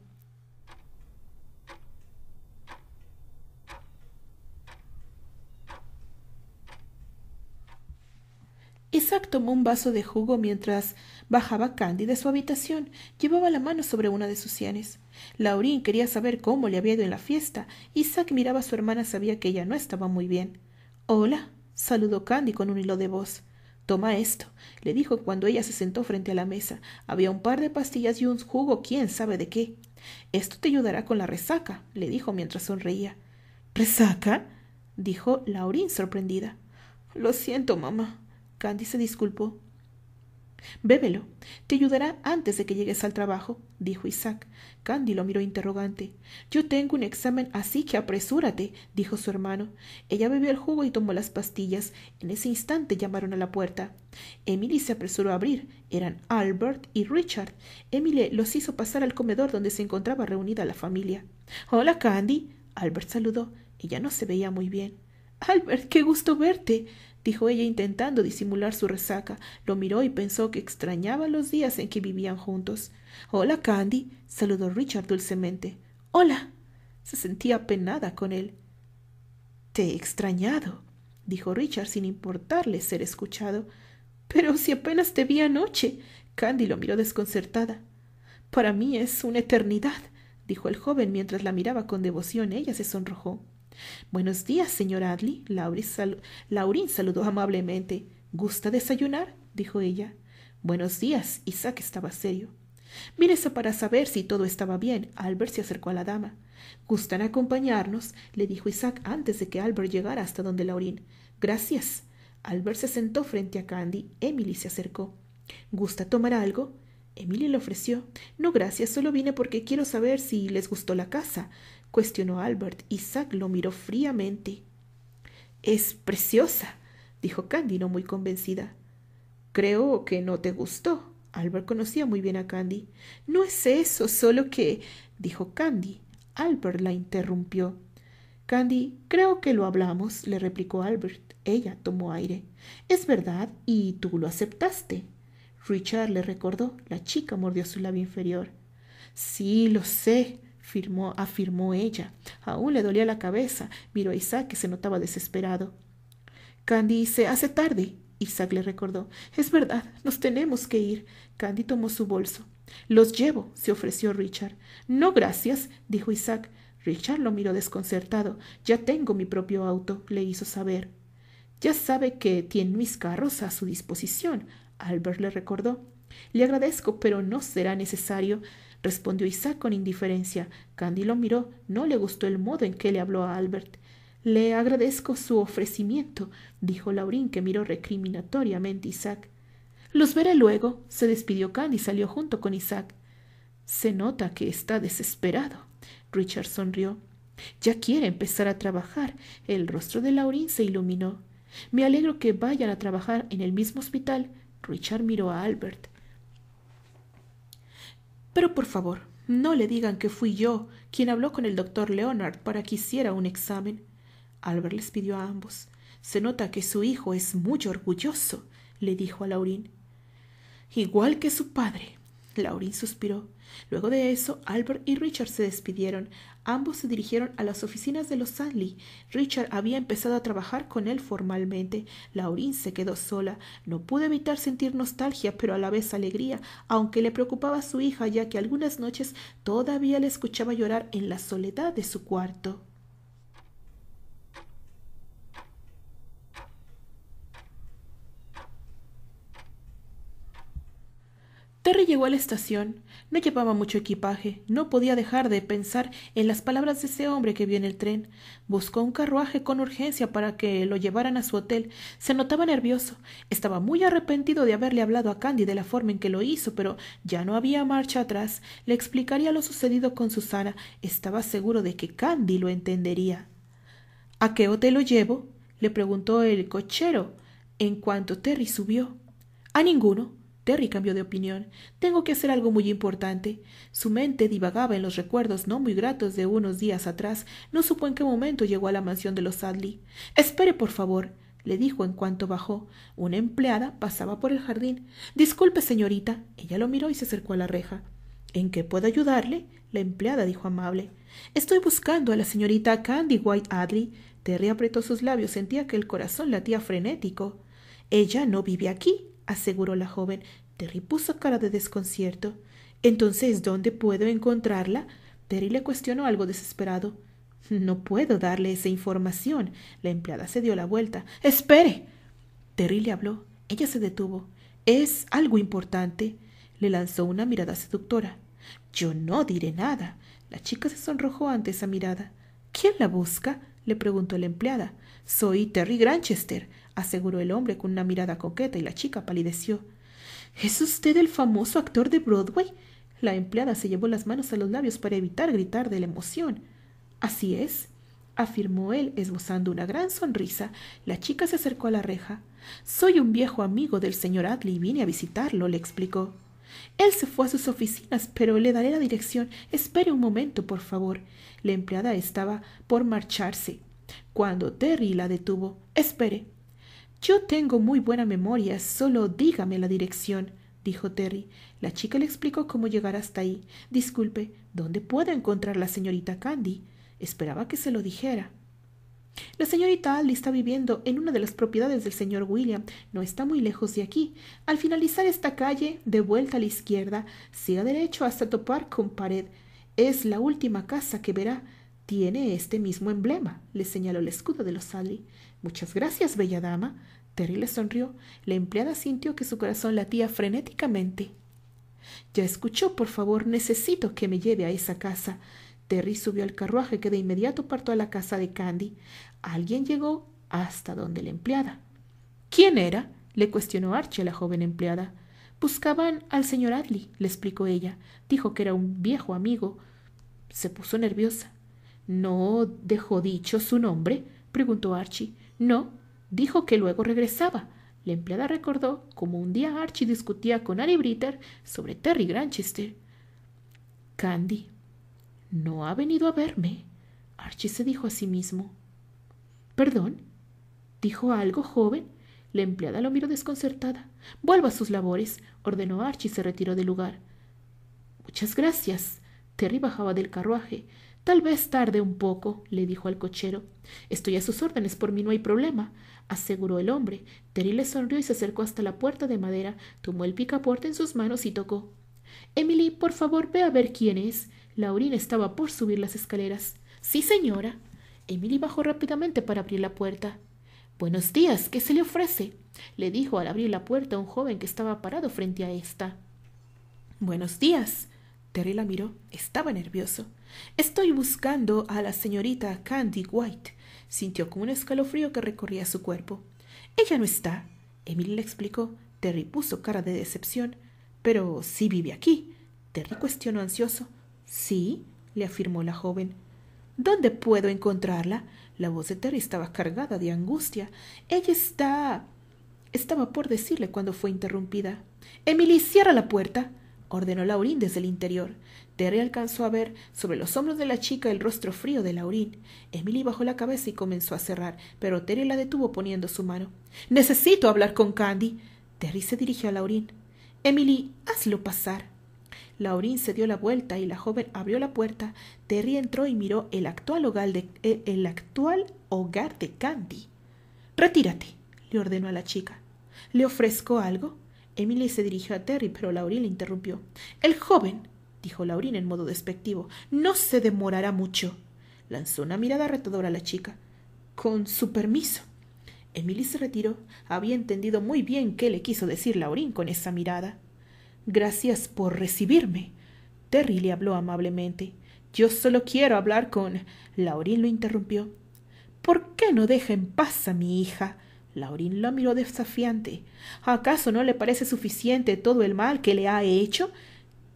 Isaac tomó un vaso de jugo mientras bajaba Candy de su habitación. Llevaba la mano sobre una de sus sienes. Laurín quería saber cómo le había ido en la fiesta. Isaac miraba a su hermana, sabía que ella no estaba muy bien. Hola, saludó Candy con un hilo de voz. Toma esto, le dijo cuando ella se sentó frente a la mesa. Había un par de pastillas y un jugo, quién sabe de qué. Esto te ayudará con la resaca, le dijo mientras sonreía. ¿Resaca? dijo Laurín sorprendida. Lo siento, mamá, Candy se disculpó. Bébelo. Te ayudará antes de que llegues al trabajo, dijo Isaac. Candy lo miró interrogante. Yo tengo un examen, así que apresúrate, dijo su hermano. Ella bebió el jugo y tomó las pastillas. En ese instante llamaron a la puerta. Emily se apresuró a abrir. Eran Albert y Richard. Emily los hizo pasar al comedor donde se encontraba reunida la familia. Hola, Candy. Albert saludó. Ella no se veía muy bien. Albert, qué gusto verte dijo ella intentando disimular su resaca. Lo miró y pensó que extrañaba los días en que vivían juntos. Hola, Candy, saludó Richard dulcemente. Hola. Se sentía apenada con él. Te he extrañado, dijo Richard sin importarle ser escuchado. Pero si apenas te vi anoche. Candy lo miró desconcertada. Para mí es una eternidad, dijo el joven mientras la miraba con devoción. Ella se sonrojó. Buenos días, señor Adley. Laurín Laurin saludó amablemente. ¿Gusta desayunar? dijo ella. Buenos días. Isaac estaba serio. Mírese para saber si todo estaba bien. Albert se acercó a la dama. ¿Gustan acompañarnos? le dijo Isaac antes de que Albert llegara hasta donde Laurín. Gracias. Albert se sentó frente a Candy. Emily se acercó. ¿Gusta tomar algo? Emily le ofreció. No, gracias, solo vine porque quiero saber si les gustó la casa cuestionó Albert. Zack lo miró fríamente. Es preciosa, dijo Candy, no muy convencida. Creo que no te gustó. Albert conocía muy bien a Candy. No es eso, solo que. dijo Candy. Albert la interrumpió. Candy, creo que lo hablamos, le replicó Albert. Ella tomó aire. Es verdad, y tú lo aceptaste. Richard le recordó. La chica mordió su labio inferior. Sí, lo sé afirmó ella. Aún le dolía la cabeza. Miró a Isaac, que se notaba desesperado. Candy dice, hace tarde. Isaac le recordó, es verdad, nos tenemos que ir. Candy tomó su bolso. Los llevo, se ofreció Richard. No, gracias, dijo Isaac. Richard lo miró desconcertado. Ya tengo mi propio auto, le hizo saber. Ya sabe que tiene mis carros a su disposición, Albert le recordó. Le agradezco, pero no será necesario respondió Isaac con indiferencia. Candy lo miró. No le gustó el modo en que le habló a Albert. Le agradezco su ofrecimiento, dijo Laurín, que miró recriminatoriamente a Isaac. Los veré luego. Se despidió Candy y salió junto con Isaac. Se nota que está desesperado. Richard sonrió. Ya quiere empezar a trabajar. El rostro de Laurín se iluminó. Me alegro que vayan a trabajar en el mismo hospital. Richard miró a Albert. Pero por favor, no le digan que fui yo quien habló con el doctor Leonard para que hiciera un examen. Albert les pidió a ambos. Se nota que su hijo es muy orgulloso, le dijo a Laurín. Igual que su padre. Laurín suspiró. Luego de eso, Albert y Richard se despidieron, Ambos se dirigieron a las oficinas de los Sandley. Richard había empezado a trabajar con él formalmente. Laurín se quedó sola. No pudo evitar sentir nostalgia, pero a la vez alegría, aunque le preocupaba a su hija, ya que algunas noches todavía le escuchaba llorar en la soledad de su cuarto. Terry llegó a la estación. No llevaba mucho equipaje, no podía dejar de pensar en las palabras de ese hombre que vio en el tren. Buscó un carruaje con urgencia para que lo llevaran a su hotel. Se notaba nervioso. Estaba muy arrepentido de haberle hablado a Candy de la forma en que lo hizo, pero ya no había marcha atrás. Le explicaría lo sucedido con Susana. Estaba seguro de que Candy lo entendería. ¿A qué hotel lo llevo? le preguntó el cochero en cuanto Terry subió. A ninguno, Terry cambió de opinión. Tengo que hacer algo muy importante. Su mente divagaba en los recuerdos no muy gratos de unos días atrás. No supo en qué momento llegó a la mansión de los Adley. Espere, por favor le dijo en cuanto bajó. Una empleada pasaba por el jardín. Disculpe, señorita. Ella lo miró y se acercó a la reja. ¿En qué puedo ayudarle? La empleada dijo amable. Estoy buscando a la señorita Candy White Adley. Terry apretó sus labios, sentía que el corazón latía frenético. Ella no vive aquí, aseguró la joven. Terry puso cara de desconcierto. Entonces, ¿dónde puedo encontrarla? Terry le cuestionó algo desesperado. No puedo darle esa información. La empleada se dio la vuelta. ¡Espere! Terry le habló. Ella se detuvo. Es algo importante. Le lanzó una mirada seductora. Yo no diré nada. La chica se sonrojó ante esa mirada. ¿Quién la busca? le preguntó la empleada. Soy Terry Granchester, aseguró el hombre con una mirada coqueta y la chica palideció. ¿Es usted el famoso actor de Broadway? La empleada se llevó las manos a los labios para evitar gritar de la emoción. Así es, afirmó él, esbozando una gran sonrisa. La chica se acercó a la reja. Soy un viejo amigo del señor Adley y vine a visitarlo, le explicó. Él se fue a sus oficinas, pero le daré la dirección. Espere un momento, por favor. La empleada estaba por marcharse, cuando Terry la detuvo. Espere, yo tengo muy buena memoria, solo dígame la dirección, dijo Terry. La chica le explicó cómo llegar hasta ahí. Disculpe, ¿dónde puedo encontrar la señorita Candy? Esperaba que se lo dijera. La señorita Ally está viviendo en una de las propiedades del señor William. No está muy lejos de aquí. Al finalizar esta calle, de vuelta a la izquierda, siga derecho hasta topar con pared. Es la última casa que verá tiene este mismo emblema, le señaló el escudo de los Adley. Muchas gracias, bella dama. Terry le sonrió. La empleada sintió que su corazón latía frenéticamente. Ya escuchó, por favor, necesito que me lleve a esa casa. Terry subió al carruaje que de inmediato partió a la casa de Candy. Alguien llegó hasta donde la empleada. ¿Quién era? le cuestionó Archie a la joven empleada. Buscaban al señor Adley, le explicó ella. Dijo que era un viejo amigo. Se puso nerviosa. ¿No dejó dicho su nombre? preguntó Archie. No, dijo que luego regresaba. La empleada recordó cómo un día Archie discutía con Annie Britter sobre Terry Granchester. Candy, no ha venido a verme. Archie se dijo a sí mismo. ¿Perdón? ¿Dijo algo, joven? La empleada lo miró desconcertada. Vuelva a sus labores, ordenó Archie y se retiró del lugar. Muchas gracias. Terry bajaba del carruaje. Tal vez tarde un poco, le dijo al cochero. Estoy a sus órdenes, por mí no hay problema, aseguró el hombre. Terry le sonrió y se acercó hasta la puerta de madera, tomó el picaporte en sus manos y tocó. Emily, por favor, ve a ver quién es. Laurina estaba por subir las escaleras. Sí, señora. Emily bajó rápidamente para abrir la puerta. Buenos días, ¿qué se le ofrece? le dijo al abrir la puerta a un joven que estaba parado frente a ésta. Buenos días. Terry la miró. Estaba nervioso. Estoy buscando a la señorita Candy White. Sintió como un escalofrío que recorría su cuerpo. Ella no está. Emily le explicó. Terry puso cara de decepción. Pero sí vive aquí. Terry cuestionó ansioso. Sí, le afirmó la joven. ¿Dónde puedo encontrarla? La voz de Terry estaba cargada de angustia. Ella está. Estaba por decirle cuando fue interrumpida. Emily, cierra la puerta ordenó Laurín desde el interior. Terry alcanzó a ver sobre los hombros de la chica el rostro frío de Laurín. Emily bajó la cabeza y comenzó a cerrar, pero Terry la detuvo poniendo su mano. Necesito hablar con Candy. Terry se dirigió a Laurín. Emily, hazlo pasar. Laurín se dio la vuelta y la joven abrió la puerta. Terry entró y miró el actual hogar de, eh, el actual hogar de Candy. Retírate, le ordenó a la chica. ¿Le ofrezco algo? Emily se dirigió a Terry, pero Laurín le interrumpió. El joven, dijo Laurín en modo despectivo, no se demorará mucho. Lanzó una mirada retadora a la chica. Con su permiso. Emily se retiró. Había entendido muy bien qué le quiso decir Laurín con esa mirada. Gracias por recibirme. Terry le habló amablemente. Yo solo quiero hablar con. Laurín lo interrumpió. ¿Por qué no deja en paz a mi hija? Laurín la miró desafiante. ¿Acaso no le parece suficiente todo el mal que le ha hecho?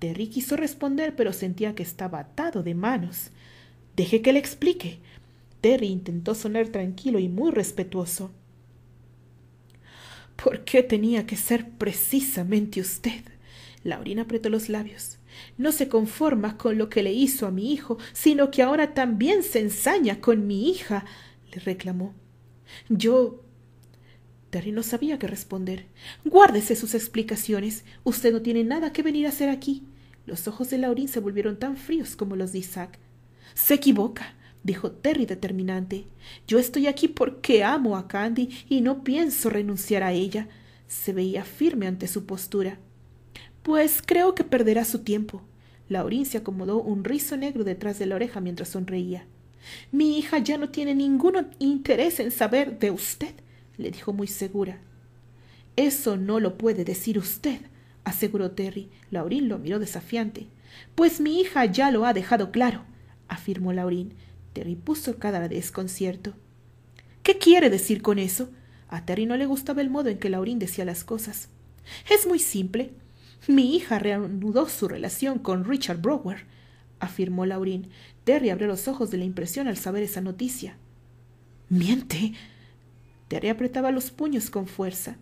Terry quiso responder, pero sentía que estaba atado de manos. Deje que le explique. Terry intentó sonar tranquilo y muy respetuoso. ¿Por qué tenía que ser precisamente usted? Laurín apretó los labios. No se conforma con lo que le hizo a mi hijo, sino que ahora también se ensaña con mi hija, le reclamó. Yo no sabía qué responder. Guárdese sus explicaciones. Usted no tiene nada que venir a hacer aquí. Los ojos de Laurín se volvieron tan fríos como los de Isaac. Se equivoca, dijo Terry determinante. Yo estoy aquí porque amo a Candy y no pienso renunciar a ella. Se veía firme ante su postura. Pues creo que perderá su tiempo. Laurín se acomodó un rizo negro detrás de la oreja mientras sonreía. Mi hija ya no tiene ningún interés en saber de usted le dijo muy segura. Eso no lo puede decir usted, aseguró Terry. Laurín lo miró desafiante. Pues mi hija ya lo ha dejado claro, afirmó Laurín. Terry puso cara de desconcierto. ¿Qué quiere decir con eso? A Terry no le gustaba el modo en que Laurín decía las cosas. Es muy simple. Mi hija reanudó su relación con Richard Brower, afirmó Laurín. Terry abrió los ojos de la impresión al saber esa noticia. Miente, Terry apretaba los puños con fuerza.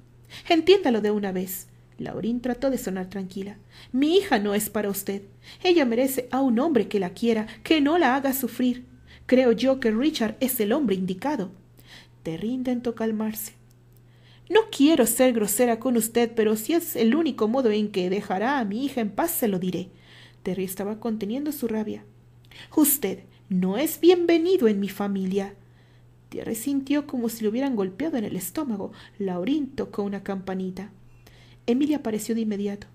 Entiéndalo de una vez. Laurín trató de sonar tranquila. Mi hija no es para usted. Ella merece a un hombre que la quiera, que no la haga sufrir. Creo yo que Richard es el hombre indicado. Terry intentó calmarse. No quiero ser grosera con usted, pero si es el único modo en que dejará a mi hija en paz, se lo diré. Terry estaba conteniendo su rabia. Usted no es bienvenido en mi familia. Terry sintió como si le hubieran golpeado en el estómago. Laurín tocó una campanita. Emilia apareció de inmediato.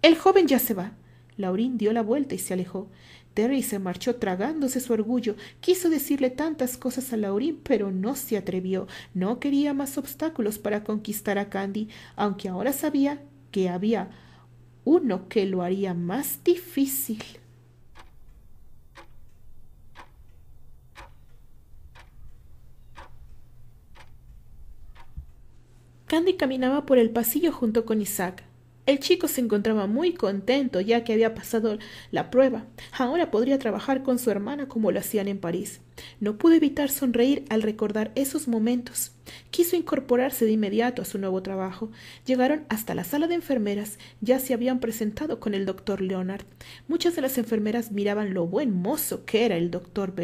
El joven ya se va. Laurín dio la vuelta y se alejó. Terry se marchó tragándose su orgullo. Quiso decirle tantas cosas a Laurín, pero no se atrevió. No quería más obstáculos para conquistar a Candy, aunque ahora sabía que había uno que lo haría más difícil. Candy caminaba por el pasillo junto con Isaac. El chico se encontraba muy contento ya que había pasado la prueba. Ahora podría trabajar con su hermana como lo hacían en París. No pudo evitar sonreír al recordar esos momentos. Quiso incorporarse de inmediato a su nuevo trabajo. Llegaron hasta la sala de enfermeras. Ya se habían presentado con el doctor Leonard. Muchas de las enfermeras miraban lo buen mozo que era el doctor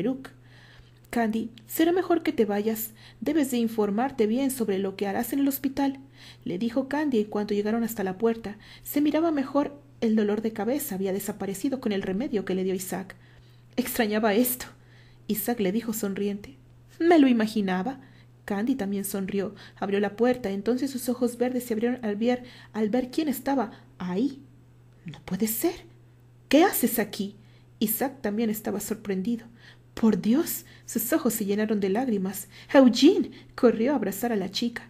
Candy, será mejor que te vayas. Debes de informarte bien sobre lo que harás en el hospital, le dijo Candy y cuando llegaron hasta la puerta. Se miraba mejor. El dolor de cabeza había desaparecido con el remedio que le dio Isaac. Extrañaba esto. Isaac le dijo sonriente. Me lo imaginaba. Candy también sonrió, abrió la puerta, entonces sus ojos verdes se abrieron al ver, al ver quién estaba ahí. No puede ser. ¿Qué haces aquí? Isaac también estaba sorprendido. Por Dios, sus ojos se llenaron de lágrimas. Eugene corrió a abrazar a la chica.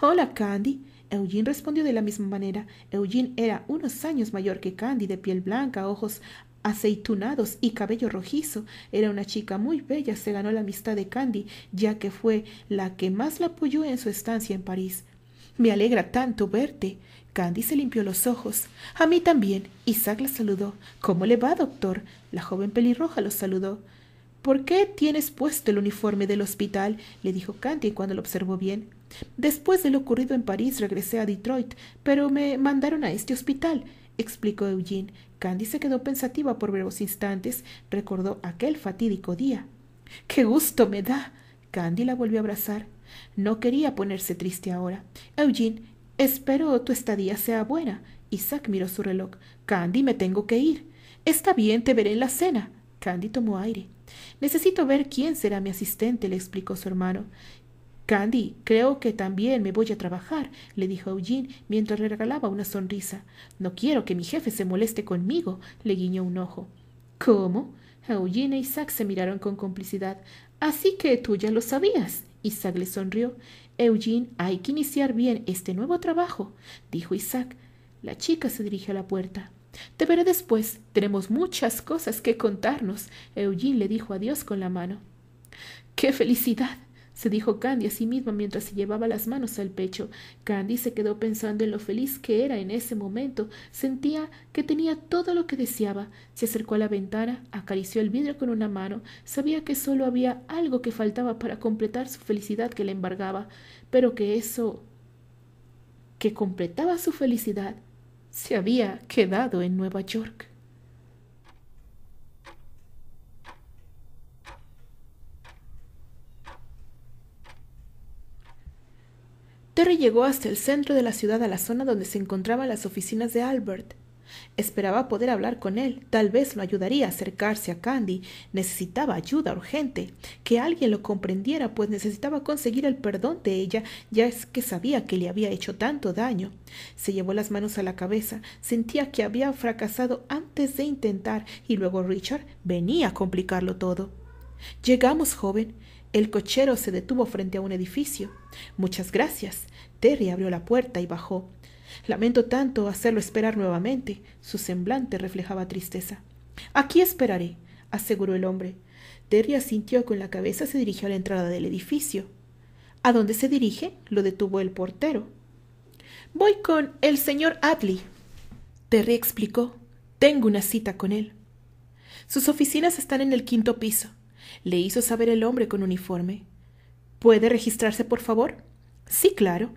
Hola, Candy. Eugene respondió de la misma manera. Eugene era unos años mayor que Candy, de piel blanca, ojos aceitunados y cabello rojizo. Era una chica muy bella, se ganó la amistad de Candy, ya que fue la que más la apoyó en su estancia en París. Me alegra tanto verte. Candy se limpió los ojos. A mí también. Isaac la saludó. ¿Cómo le va, doctor? La joven pelirroja lo saludó. ¿Por qué tienes puesto el uniforme del hospital? le dijo Candy cuando lo observó bien. Después de lo ocurrido en París regresé a Detroit, pero me mandaron a este hospital, explicó Eugene. Candy se quedó pensativa por breves instantes, recordó aquel fatídico día. ¡Qué gusto me da! Candy la volvió a abrazar. No quería ponerse triste ahora. Eugene, espero tu estadía sea buena. Isaac miró su reloj. Candy, me tengo que ir. Está bien, te veré en la cena. Candy tomó aire. Necesito ver quién será mi asistente, le explicó su hermano. Candy, creo que también me voy a trabajar, le dijo Eugene mientras le regalaba una sonrisa. No quiero que mi jefe se moleste conmigo, le guiñó un ojo. ¿Cómo? Eugene e Isaac se miraron con complicidad. Así que tú ya lo sabías. Isaac le sonrió. Eugene, hay que iniciar bien este nuevo trabajo, dijo Isaac. La chica se dirigió a la puerta. Te veré después. Tenemos muchas cosas que contarnos. Eugene le dijo adiós con la mano. ¡Qué felicidad! se dijo Candy a sí misma mientras se llevaba las manos al pecho. Candy se quedó pensando en lo feliz que era en ese momento. Sentía que tenía todo lo que deseaba. Se acercó a la ventana, acarició el vidrio con una mano. Sabía que solo había algo que faltaba para completar su felicidad que la embargaba, pero que eso que completaba su felicidad se había quedado en Nueva York. Terry llegó hasta el centro de la ciudad a la zona donde se encontraban las oficinas de Albert. Esperaba poder hablar con él, tal vez lo ayudaría a acercarse a Candy. Necesitaba ayuda urgente, que alguien lo comprendiera, pues necesitaba conseguir el perdón de ella, ya es que sabía que le había hecho tanto daño. Se llevó las manos a la cabeza, sentía que había fracasado antes de intentar, y luego Richard venía a complicarlo todo. Llegamos, joven. El cochero se detuvo frente a un edificio. Muchas gracias. Terry abrió la puerta y bajó. Lamento tanto hacerlo esperar nuevamente. Su semblante reflejaba tristeza. Aquí esperaré, aseguró el hombre. Terry asintió con la cabeza, y se dirigió a la entrada del edificio. ¿A dónde se dirige? lo detuvo el portero. Voy con el señor Adley. Terry explicó. Tengo una cita con él. Sus oficinas están en el quinto piso, le hizo saber el hombre con uniforme. ¿Puede registrarse, por favor? Sí, claro.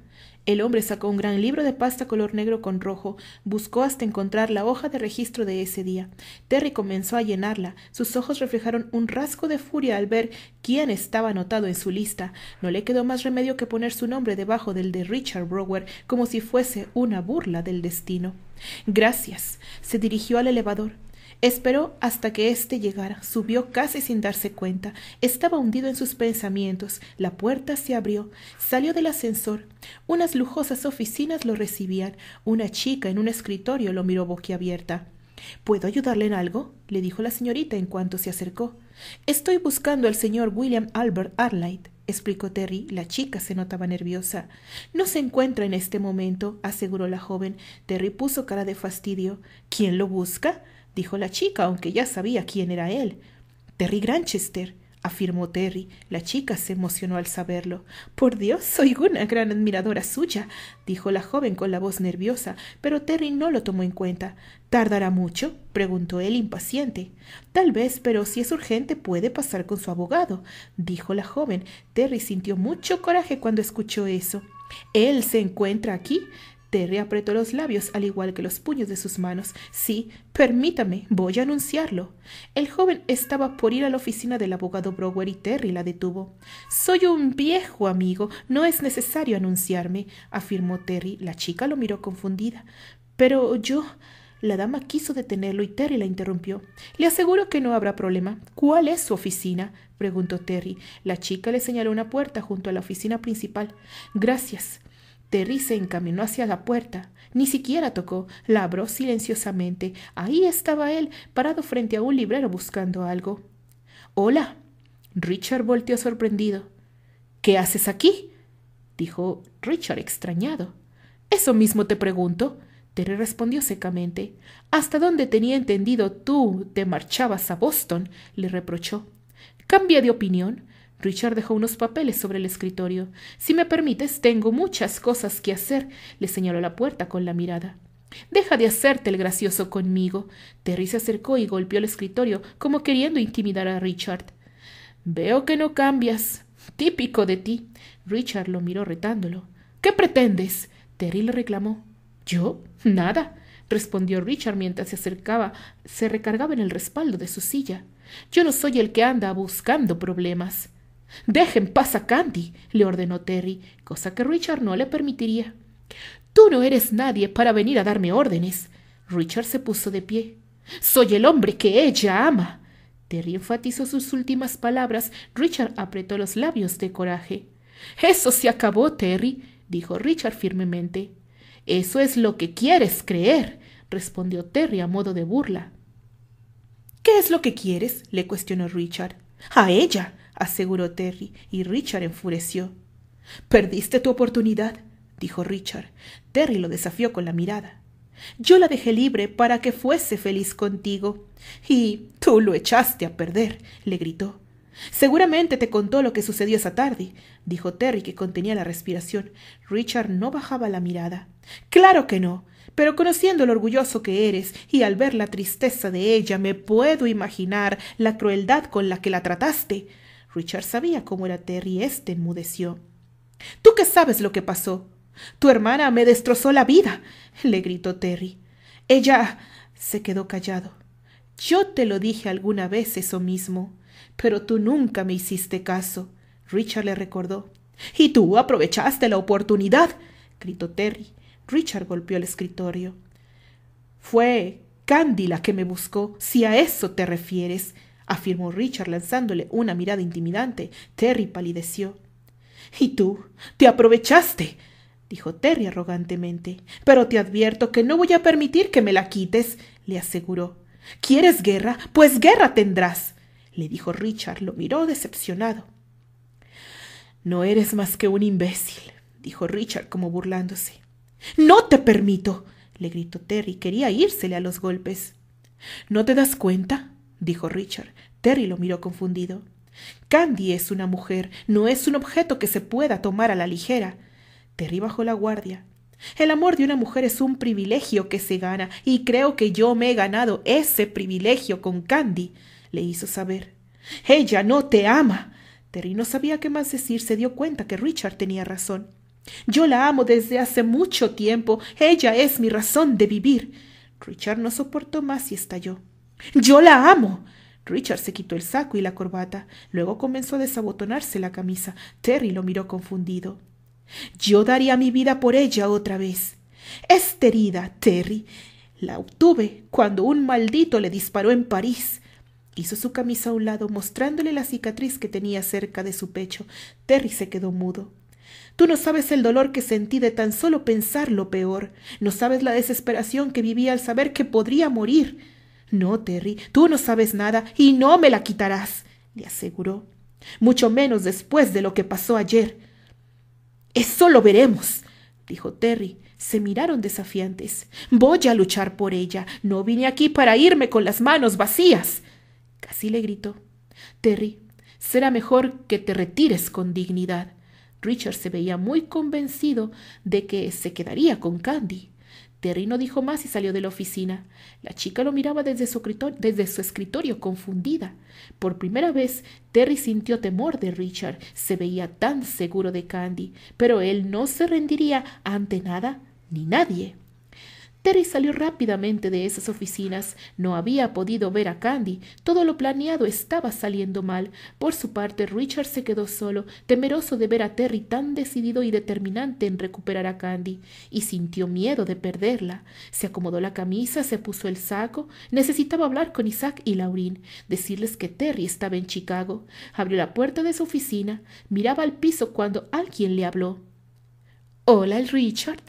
El hombre sacó un gran libro de pasta color negro con rojo, buscó hasta encontrar la hoja de registro de ese día. Terry comenzó a llenarla. Sus ojos reflejaron un rasgo de furia al ver quién estaba anotado en su lista. No le quedó más remedio que poner su nombre debajo del de Richard Brower, como si fuese una burla del destino. Gracias. Se dirigió al elevador. Esperó hasta que éste llegara, subió casi sin darse cuenta, estaba hundido en sus pensamientos, la puerta se abrió, salió del ascensor, unas lujosas oficinas lo recibían, una chica en un escritorio lo miró boquiabierta. ¿Puedo ayudarle en algo? le dijo la señorita en cuanto se acercó. Estoy buscando al señor William Albert Arlight explicó Terry. La chica se notaba nerviosa. No se encuentra en este momento, aseguró la joven. Terry puso cara de fastidio. ¿Quién lo busca? dijo la chica, aunque ya sabía quién era él. Terry Granchester, afirmó Terry. La chica se emocionó al saberlo. Por Dios, soy una gran admiradora suya, dijo la joven con la voz nerviosa, pero Terry no lo tomó en cuenta. ¿Tardará mucho? preguntó él impaciente. Tal vez, pero si es urgente puede pasar con su abogado, dijo la joven. Terry sintió mucho coraje cuando escuchó eso. Él se encuentra aquí, Terry apretó los labios al igual que los puños de sus manos. Sí, permítame, voy a anunciarlo. El joven estaba por ir a la oficina del abogado Brower y Terry la detuvo. Soy un viejo amigo, no es necesario anunciarme, afirmó Terry. La chica lo miró confundida. Pero yo. La dama quiso detenerlo y Terry la interrumpió. Le aseguro que no habrá problema. ¿Cuál es su oficina? preguntó Terry. La chica le señaló una puerta junto a la oficina principal. Gracias. Terry se encaminó hacia la puerta. Ni siquiera tocó, la abrió silenciosamente. Ahí estaba él, parado frente a un librero buscando algo. Hola. Richard volteó sorprendido. ¿Qué haces aquí? dijo Richard extrañado. Eso mismo te pregunto. Terry respondió secamente. Hasta dónde tenía entendido tú te marchabas a Boston, le reprochó. Cambia de opinión. Richard dejó unos papeles sobre el escritorio. Si me permites, tengo muchas cosas que hacer, le señaló la puerta con la mirada. Deja de hacerte el gracioso conmigo. Terry se acercó y golpeó el escritorio, como queriendo intimidar a Richard. Veo que no cambias. Típico de ti. Richard lo miró retándolo. ¿Qué pretendes? Terry le reclamó. ¿Yo? Nada respondió Richard mientras se acercaba, se recargaba en el respaldo de su silla. Yo no soy el que anda buscando problemas. Dejen paz a Candy, le ordenó Terry, cosa que Richard no le permitiría. Tú no eres nadie para venir a darme órdenes. Richard se puso de pie. Soy el hombre que ella ama. Terry enfatizó sus últimas palabras. Richard apretó los labios de coraje. Eso se acabó, Terry, dijo Richard firmemente. Eso es lo que quieres creer, respondió Terry a modo de burla. ¿Qué es lo que quieres? le cuestionó Richard. A ella, aseguró Terry, y Richard enfureció. Perdiste tu oportunidad, dijo Richard. Terry lo desafió con la mirada. Yo la dejé libre para que fuese feliz contigo. Y tú lo echaste a perder, le gritó. Seguramente te contó lo que sucedió esa tarde, dijo Terry, que contenía la respiración. Richard no bajaba la mirada. Claro que no pero conociendo lo orgulloso que eres y al ver la tristeza de ella me puedo imaginar la crueldad con la que la trataste. Richard sabía cómo era Terry y éste enmudeció. Tú qué sabes lo que pasó. Tu hermana me destrozó la vida, le gritó Terry. Ella se quedó callado. Yo te lo dije alguna vez eso mismo, pero tú nunca me hiciste caso. Richard le recordó. Y tú aprovechaste la oportunidad, gritó Terry, Richard golpeó el escritorio. Fue Candy la que me buscó, si a eso te refieres, afirmó Richard lanzándole una mirada intimidante. Terry palideció. ¿Y tú? ¿Te aprovechaste? dijo Terry arrogantemente. Pero te advierto que no voy a permitir que me la quites, le aseguró. ¿Quieres guerra? Pues guerra tendrás, le dijo Richard. Lo miró decepcionado. No eres más que un imbécil, dijo Richard como burlándose. No te permito, le gritó Terry. Quería írsele a los golpes. ¿No te das cuenta? dijo Richard. Terry lo miró confundido. Candy es una mujer, no es un objeto que se pueda tomar a la ligera. Terry bajó la guardia. El amor de una mujer es un privilegio que se gana, y creo que yo me he ganado ese privilegio con Candy, le hizo saber. Ella no te ama. Terry no sabía qué más decir, se dio cuenta que Richard tenía razón. Yo la amo desde hace mucho tiempo. Ella es mi razón de vivir. Richard no soportó más y estalló. Yo la amo. Richard se quitó el saco y la corbata. Luego comenzó a desabotonarse la camisa. Terry lo miró confundido. Yo daría mi vida por ella otra vez. es herida, Terry, la obtuve cuando un maldito le disparó en París. Hizo su camisa a un lado, mostrándole la cicatriz que tenía cerca de su pecho. Terry se quedó mudo. Tú no sabes el dolor que sentí de tan solo pensar lo peor. No sabes la desesperación que viví al saber que podría morir. No, Terry, tú no sabes nada y no me la quitarás, le aseguró. Mucho menos después de lo que pasó ayer. Eso lo veremos, dijo Terry. Se miraron desafiantes. Voy a luchar por ella. No vine aquí para irme con las manos vacías. Casi le gritó. Terry, será mejor que te retires con dignidad. Richard se veía muy convencido de que se quedaría con Candy. Terry no dijo más y salió de la oficina. La chica lo miraba desde su, desde su escritorio confundida. Por primera vez, Terry sintió temor de Richard. Se veía tan seguro de Candy, pero él no se rendiría ante nada ni nadie. Terry salió rápidamente de esas oficinas. No había podido ver a Candy. Todo lo planeado estaba saliendo mal. Por su parte, Richard se quedó solo, temeroso de ver a Terry tan decidido y determinante en recuperar a Candy, y sintió miedo de perderla. Se acomodó la camisa, se puso el saco. Necesitaba hablar con Isaac y Laurín, decirles que Terry estaba en Chicago. Abrió la puerta de su oficina, miraba al piso cuando alguien le habló. Hola, el Richard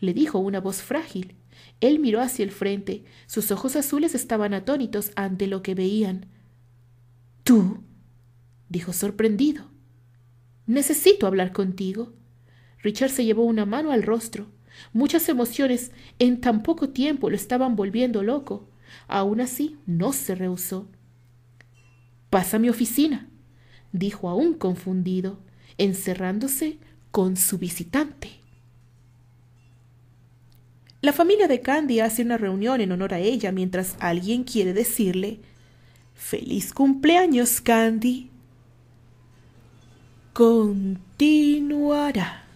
le dijo una voz frágil. Él miró hacia el frente. Sus ojos azules estaban atónitos ante lo que veían. ¿Tú? dijo sorprendido. Necesito hablar contigo. Richard se llevó una mano al rostro. Muchas emociones en tan poco tiempo lo estaban volviendo loco. Aún así, no se rehusó. Pasa a mi oficina, dijo aún confundido, encerrándose con su visitante. La familia de Candy hace una reunión en honor a ella mientras alguien quiere decirle Feliz cumpleaños, Candy. Continuará.